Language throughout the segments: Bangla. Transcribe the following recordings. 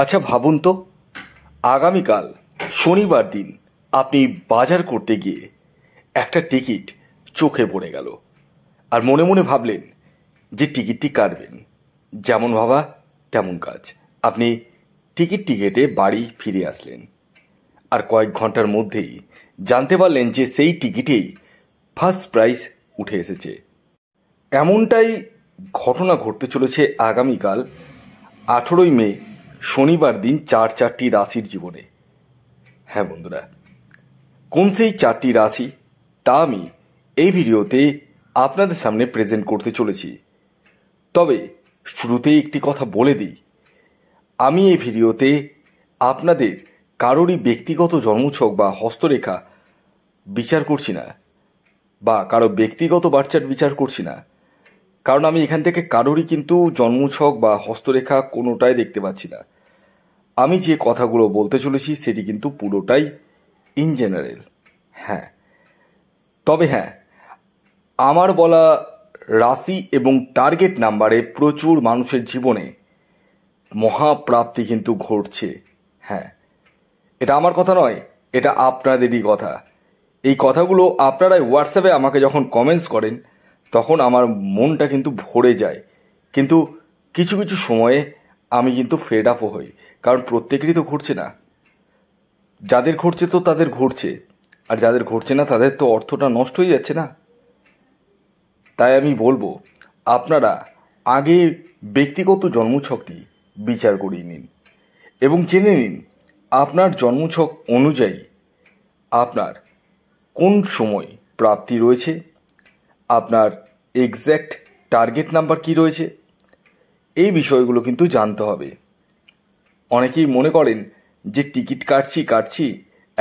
আচ্ছা ভাবুন তো আগামীকাল শনিবার দিন আপনি বাজার করতে গিয়ে একটা টিকিট চোখে পড়ে গেল আর মনে মনে ভাবলেন যে টিকিটটি কাটবেন যেমন ভাবা তেমন কাজ আপনি টিকিটটি কেটে বাড়ি ফিরে আসলেন আর কয়েক ঘন্টার মধ্যেই জানতে পারলেন যে সেই টিকিটেই ফার্স্ট প্রাইজ উঠে এসেছে এমনটাই ঘটনা ঘটতে চলেছে আগামীকাল আঠেরোই মে শনিবার দিন চার চারটি রাশির জীবনে হ্যাঁ বন্ধুরা কোন সেই চারটি রাশি তা আমি এই ভিডিওতে আপনাদের সামনে প্রেজেন্ট করতে চলেছি তবে শুরুতেই একটি কথা বলে দিই আমি এই ভিডিওতে আপনাদের কারোরই ব্যক্তিগত জন্মছক বা হস্তরেখা বিচার করছি না বা কারো ব্যক্তিগত বার্চার বিচার করছি না কারণ আমি এখান থেকে কারোরই কিন্তু জন্মছক বা হস্তরেখা কোনোটাই দেখতে পাচ্ছি না আমি যে কথাগুলো বলতে চলেছি সেটি কিন্তু পুরোটাই ইন জেনারেল হ্যাঁ তবে হ্যাঁ আমার বলা রাশি এবং টার্গেট নাম্বারে প্রচুর মানুষের জীবনে মহাপ্রাপ্তি কিন্তু ঘটছে হ্যাঁ এটা আমার কথা নয় এটা আপনাদেরই কথা এই কথাগুলো আপনারাই হোয়াটসঅ্যাপে আমাকে যখন কমেন্টস করেন তখন আমার মনটা কিন্তু ভরে যায় কিন্তু কিছু কিছু সময়ে আমি কিন্তু ফেড আপও হই কারণ প্রত্যেকেরই তো ঘটছে না যাদের ঘটছে তো তাদের ঘটছে আর যাদের ঘটছে না তাদের তো অর্থটা নষ্ট হয়ে যাচ্ছে না তাই আমি বলবো আপনারা আগে ব্যক্তিগত জন্মছকটি বিচার করিয়ে নিন এবং জেনে নিন আপনার জন্মছক অনুযায়ী আপনার কোন সময় প্রাপ্তি রয়েছে আপনার এক্স্যাক্ট টার্গেট নাম্বার কি রয়েছে এই বিষয়গুলো কিন্তু জানতে হবে অনেকেই মনে করেন যে টিকিট কাটছি কাটছি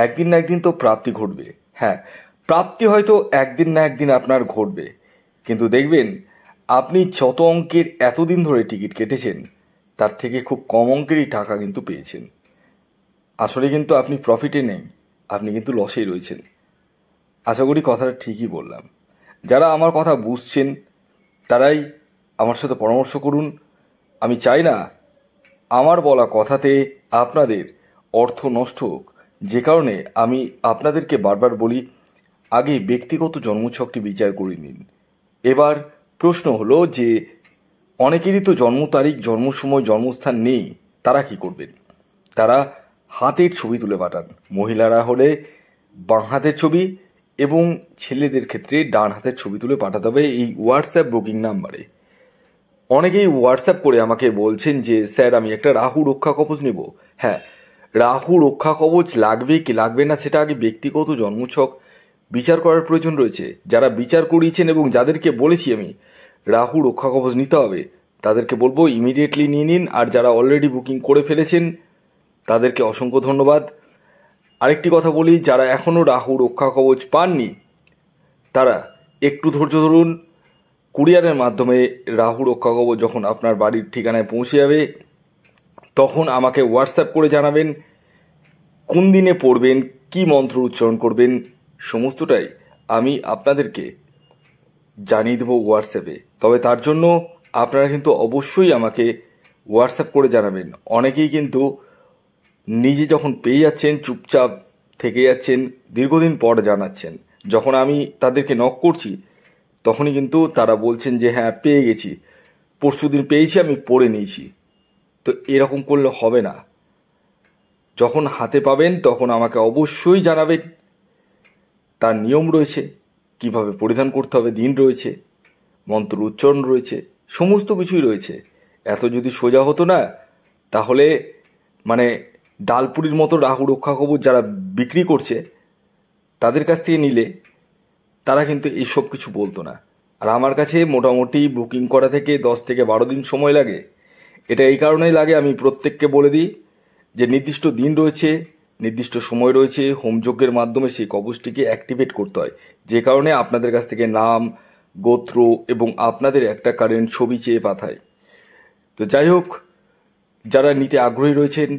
একদিন না একদিন তো প্রাপ্তি ঘটবে হ্যাঁ প্রাপ্তি হয়তো একদিন না একদিন আপনার ঘটবে কিন্তু দেখবেন আপনি যত অঙ্কের এতদিন ধরে টিকিট কেটেছেন তার থেকে খুব কম অঙ্কেরই টাকা কিন্তু পেয়েছেন আসলে কিন্তু আপনি প্রফিটে নেই আপনি কিন্তু লসেই রয়েছেন আশা করি কথাটা ঠিকই বললাম যারা আমার কথা বুঝছেন তারাই আমার সাথে পরামর্শ করুন আমি চাই না আমার বলা কথাতে আপনাদের অর্থ নষ্ট হোক যে কারণে আমি আপনাদেরকে বারবার বলি আগে ব্যক্তিগত জন্মছকটি বিচার করে নিন এবার প্রশ্ন হলো যে অনেকেরই তো জন্ম তারিখ জন্ম সময় জন্মস্থান নেই তারা কি করবেন তারা হাতের ছবি তুলে পাঠান মহিলারা হলে বাঁ হাতের ছবি এবং ছেলেদের ক্ষেত্রে ডান হাতের ছবি তুলে পাঠাতে হবে এই হোয়াটসঅ্যাপ বুকিং নাম্বারে অনেকেই হোয়াটসঅ্যাপ করে আমাকে বলছেন যে স্যার আমি একটা রাহু রক্ষা কবচ নেব হ্যাঁ রাহু রক্ষা কবচ লাগবে কি লাগবে না সেটা আগে ব্যক্তিগত জন্মছক বিচার করার প্রয়োজন রয়েছে যারা বিচার করিয়েছেন এবং যাদেরকে বলেছি আমি রাহু রক্ষা কবচ নিতে হবে তাদেরকে বলবো ইমিডিয়েটলি নিয়ে নিন আর যারা অলরেডি বুকিং করে ফেলেছেন তাদেরকে অসংখ্য ধন্যবাদ আরেকটি কথা বলি যারা এখনও রাহু রক্ষা কবচ পাননি তারা একটু ধৈর্য ধরুন কুরিয়ারের মাধ্যমে রাহু রক্ষা কবচ যখন আপনার বাড়ির ঠিকানায় পৌঁছে যাবে তখন আমাকে হোয়াটসঅ্যাপ করে জানাবেন কোন দিনে পড়বেন কি মন্ত্র উচ্চারণ করবেন সমস্তটাই আমি আপনাদেরকে জানিয়ে দেবো হোয়াটসঅ্যাপে তবে তার জন্য আপনারা কিন্তু অবশ্যই আমাকে হোয়াটসঅ্যাপ করে জানাবেন অনেকেই কিন্তু নিজে যখন পেয়ে যাচ্ছেন চুপচাপ থেকে যাচ্ছেন দীর্ঘদিন পর জানাচ্ছেন যখন আমি তাদেরকে নক করছি তখনই কিন্তু তারা বলছেন যে হ্যাঁ পেয়ে গেছি পরশু দিন পেয়েছি আমি পড়ে নিয়েছি তো এরকম করলে হবে না যখন হাতে পাবেন তখন আমাকে অবশ্যই জানাবেন তার নিয়ম রয়েছে কিভাবে পরিধান করতে হবে দিন রয়েছে মন্ত্র উচ্চারণ রয়েছে সমস্ত কিছুই রয়েছে এত যদি সোজা হতো না তাহলে মানে ডালপুরির মতো রাহু রক্ষা কবচ যারা বিক্রি করছে তাদের কাছ থেকে নিলে তারা কিন্তু এইসব কিছু বলতো না আর আমার কাছে মোটামুটি বুকিং করা থেকে দশ থেকে বারো দিন সময় লাগে এটা এই কারণেই লাগে আমি প্রত্যেককে বলে দিই যে নির্দিষ্ট দিন রয়েছে নির্দিষ্ট সময় রয়েছে হোমযজ্ঞের মাধ্যমে সেই কবচটিকে অ্যাক্টিভেট করতে হয় যে কারণে আপনাদের কাছ থেকে নাম গোত্র এবং আপনাদের একটা কারেন্ট ছবি চেয়ে পাঠায় তো যাই হোক যারা নিতে আগ্রহী রয়েছেন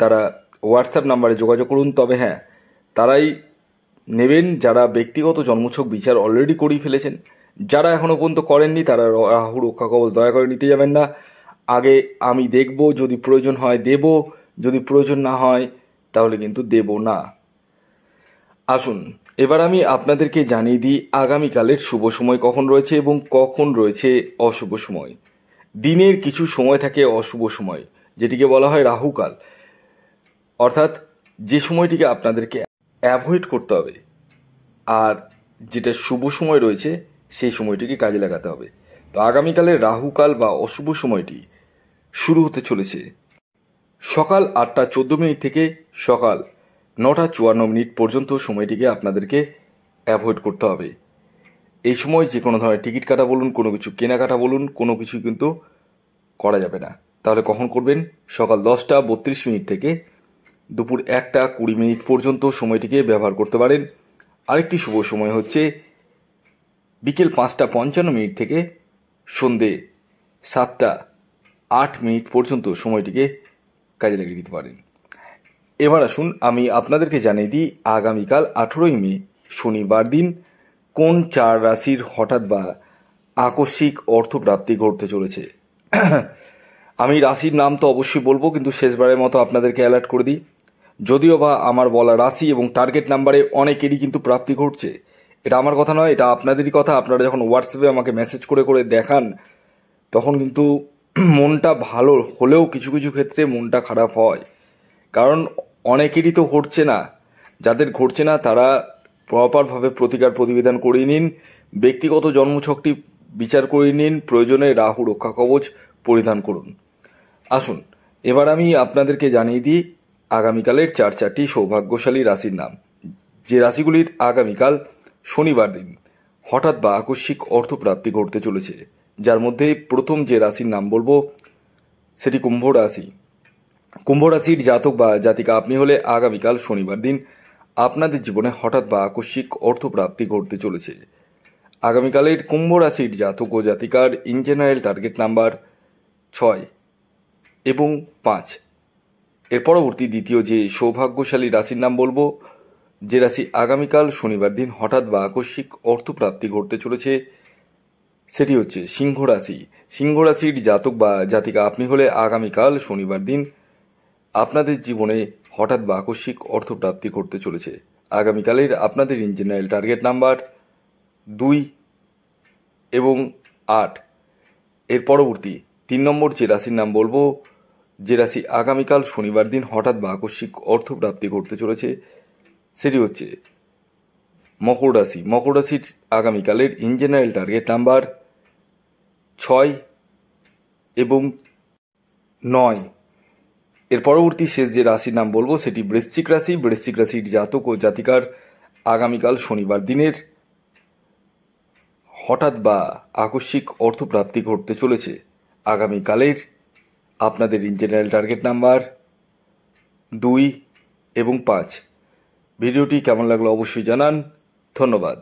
তারা হোয়াটসঅ্যাপ নাম্বারে যোগাযোগ করুন তবে হ্যাঁ তারাই নেবেন যারা ব্যক্তিগত জন্মছক বিচার অলরেডি করিয়ে ফেলেছেন যারা এখনও পর্যন্ত করেননি তারা রাহু রক্ষা কবচ দয়া করে নিতে যাবেন না আগে আমি দেখব যদি প্রয়োজন হয় দেব যদি প্রয়োজন না হয় তাহলে কিন্তু দেব না আসুন এবার আমি আপনাদেরকে জানিয়ে দিই আগামীকালের শুভ সময় কখন রয়েছে এবং কখন রয়েছে অশুভ সময় দিনের কিছু সময় থাকে অশুভ সময় যেটিকে বলা হয় রাহুকাল অর্থাৎ যে সময়টিকে আপনাদেরকে অ্যাভয়েড করতে হবে আর যেটা শুভ সময় রয়েছে সেই সময়টিকে কাজে লাগাতে হবে তো আগামীকালের রাহুকাল বা অশুভ সময়টি শুরু হতে চলেছে সকাল আটটা চোদ্দ মিনিট থেকে সকাল নটা চুয়ান্ন মিনিট পর্যন্ত সময়টিকে আপনাদেরকে অ্যাভয়েড করতে হবে এই সময় যে কোনো ধরনের টিকিট কাটা বলুন কোনো কিছু কেনাকাটা বলুন কোনো কিছু কিন্তু করা যাবে না তাহলে কখন করবেন সকাল দশটা বত্রিশ মিনিট থেকে দুপুর একটা কুড়ি মিনিট পর্যন্ত সময়টিকে ব্যবহার করতে পারেন আরেকটি শুভ সময় হচ্ছে বিকেল পাঁচটা পঞ্চান্ন মিনিট থেকে সন্ধে সাতটা আট মিনিট পর্যন্ত সময়টিকে কাজে লাগিয়ে দিতে পারেন এবার আসুন আমি আপনাদেরকে জানিয়ে দিই আগামীকাল আঠেরোই মে শনিবার দিন কোন চার রাশির হঠাৎ বা আকস্মিক অর্থপ্রাপ্তি ঘটতে চলেছে আমি রাশির নাম তো অবশ্যই বলবো কিন্তু শেষবারের মতো আপনাদেরকে অ্যালার্ট করে দিই যদিও বা আমার বলা রাশি এবং টার্গেট নাম্বারে অনেকেরই কিন্তু প্রাপ্তি ঘটছে এটা আমার কথা নয় এটা আপনাদেরই কথা আপনারা যখন হোয়াটসঅ্যাপে আমাকে মেসেজ করে করে দেখান তখন কিন্তু মনটা ভালো হলেও কিছু কিছু ক্ষেত্রে মনটা খারাপ হয় কারণ অনেকেরই তো ঘটছে না যাদের ঘটছে না তারা প্রপারভাবে প্রতিকার প্রতিবেদন করে নিন ব্যক্তিগত জন্মছকটি বিচার করে নিন প্রয়োজনে রাহু রক্ষা কবচ পরিধান করুন আসুন এবার আমি আপনাদেরকে জানিয়ে দিই আগামীকালের চার চারটি সৌভাগ্যশালী রাশির নাম যে রাশিগুলির আগামীকাল শনিবার দিন হঠাৎ বা আকস্মিক অর্থপ্রাপ্তি ঘটতে চলেছে যার মধ্যে প্রথম যে রাশির নাম বলবো সেটি কুম্ভ রাশি কুম্ভ রাশির জাতক বা জাতিকা আপনি হলে আগামীকাল শনিবার দিন আপনাদের জীবনে হঠাৎ বা আকস্মিক অর্থপ্রাপ্তি ঘটতে চলেছে আগামীকালের কুম্ভ রাশির জাতক ও জাতিকার ইন জেনারেল টার্গেট নাম্বার ছয় এবং পাঁচ এর পরবর্তী দ্বিতীয় যে সৌভাগ্যশালী রাশির নাম বলবো যে রাশি আগামীকাল শনিবার দিন হঠাৎ বা আকস্মিক অর্থপ্রাপ্তি ঘটতে চলেছে সেটি হচ্ছে সিংহ রাশি সিংহ রাশির জাতক বা জাতিকা আপনি হলে আগামীকাল শনিবার দিন আপনাদের জীবনে হঠাৎ বা আকস্মিক অর্থপ্রাপ্তি ঘটতে চলেছে আগামীকালের আপনাদের ইন টার্গেট নাম্বার দুই এবং আট এর পরবর্তী তিন নম্বর যে রাশির নাম বলবো যে রাশি আগামীকাল শনিবার দিন হঠাৎ বা আকস্মিক অর্থপ্রাপ্তি ঘটতে চলেছে সেটি হচ্ছে মকর রাশি মকর রাশির আগামীকালের ইন জেনারেল টার্গেট নাম্বার ছয় এবং নয় এর পরবর্তী শেষ যে রাশির নাম বলবো সেটি বৃশ্চিক রাশি বৃশ্চিক রাশির জাতক ও জাতিকার আগামীকাল শনিবার দিনের হঠাৎ বা আকস্মিক অর্থপ্রাপ্তি ঘটতে চলেছে আগামীকালের আপনাদের ইঞ্জিনিয়ারিং টার্গেট নাম্বার দুই এবং পাঁচ ভিডিওটি কেমন লাগলো অবশ্যই জানান ধন্যবাদ